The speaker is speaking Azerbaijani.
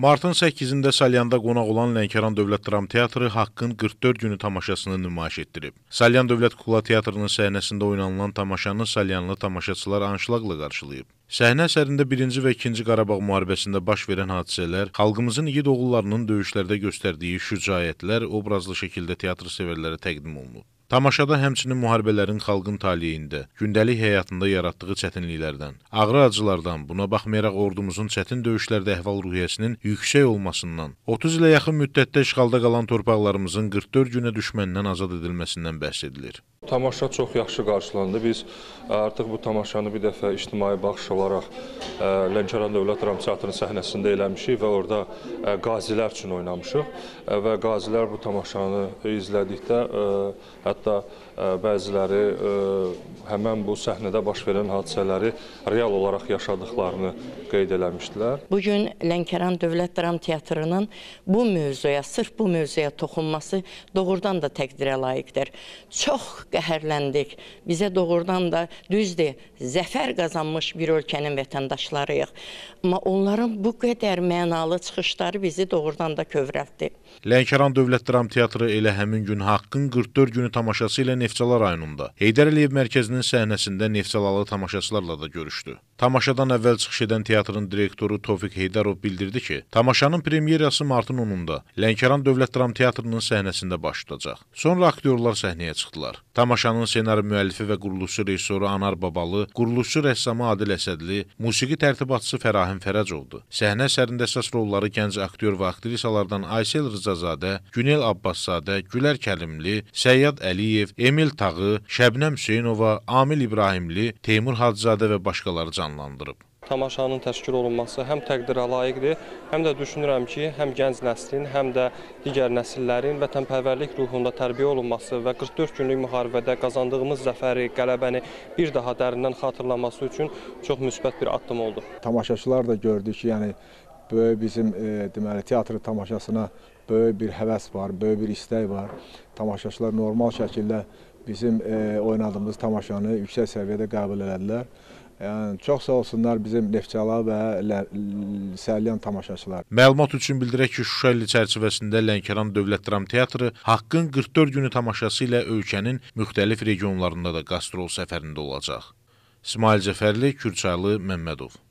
Martın 8-də Salyanda qonaq olan Lənkəran Dövlət Dram Teatrı Haqqın 44 günü tamaşasını nümayiş etdirib. Salyan Dövlət Kukla Teatrının səhnəsində oynanılan tamaşanı Salyanlı tamaşaçılar anşlaqla qarşılayıb. Səhnə əsərində 1-ci və 2-ci Qarabağ müharibəsində baş verən hadisələr, xalqımızın igid oğullarının döyüşlərdə göstərdiyi şücaətlər obrazlı şəkildə teatr sevərlərə təqdim olunub. Tamaşada həmçinin müharibələrin xalqın taliyində, gündəlik həyatında yaratdığı çətinliklərdən, ağır acılardan, buna baxmayaraq ordumuzun çətin döyüşlərdə əhval-ruhiyyəsinin yüksək olmasından, 30 ilə yaxın müddətdə işğalda qalan torpaqlarımızın 44 günə düşməndən azad edilməsindən bəhs edilir. Tamaşa çox yaxşı qarşılandı. Biz e, artıq bu tamaşanı bir dəfə ictimai baxış olaraq e, Lənkəran Dövlət Dram Teatrının səhnəsində eləmişik və orada e, qazilər üçün oynamışıq və qazilər bu tamaşanı izlədikdə hətta hətta e, bəziləri e, həmən bu səhnədə baş verən hadisələri real olaraq yaşadıqlarını qeyd eləmişdilər. Bu gün Lənkəran Dövlət Dram Teatrının bu mövzuya, sırf bu mövzuya toxunması doğrudan da təqdirə layiqdir. Çox qəhərləndik. Bizə doğrudan da düzdür, zəfər qazanmış bir ölkənin vətəndaşlarıyıq. Amma onların bu qədər mənalı çıxışları bizi doğrudan da kövrəltdi. Lənkəran Dövlət Dram Teatrı elə həmin gün haqqın 44 günü tamamlandı tamaşası ilə Neftçala rayonunda Heydər Əliyev mərkəzinin səhnəsində Neftçalalı tamaşaçılarla da görüşdü. Tamaşadan əvvəl çıxış edən teatrın direktoru Tofiq Heydarov bildirdi ki, tamaşanın premyerası martın 10-unda Lənkəran Dövlət Dram Teatrının səhnəsində baş tutacaq. Sonra aktyorlar səhnəyə çıxdılar. Tamaşanın ssenari müəllifi və quruluşu rejissoru Anar Babalı, quruluşu rəssamı Adil Əsədli, musiqi tərtibatçısı Fərahim Fərəcovdu. Səhnə əsərində əsas rolları gənc aktyor və aktrisalardan Aysel Rızazadə, Günel Abbaszadə, Gülər Kərimli, Səyyad Əliyev, Əliyev, Emil Tağı, Şəbnəm Hüseynova, Amil İbrahimli, Teymur Hacızadə və başqaları canlandırıb tamaşanın təşkil olunması həm təqdirə layiqdir, həm də düşünürəm ki, həm gənc nəslin, həm də digər nəsillərin vətənpərvərlik ruhunda tərbiyə olunması və 44 günlük müharibədə qazandığımız zəfəri, qələbəni bir daha dərindən xatırlaması üçün çox müsbət bir addım oldu. Tamaşaçılar da gördü ki, yəni böyük bizim e, deməli teatrın tamaşasına böyük bir həvəs var, böyük bir istək var. Tamaşaçılar normal şəkildə bizim e, oynadığımız tamaşanı yüksək səviyyədə qəbul elədilər. Yəni çox sağ olsunlar bizim Neftçala və Səlyan tamaşaçılar. Məlumat üçün bildirək ki, Şuşa ili çərçivəsində Lənkəran Dövlət Dram Teatrı haqqın 44 günü tamaşası ilə ölkənin müxtəlif regionlarında da qastrol səfərində olacaq. İsmail Cəfərli, Kürçaylı Məmmədov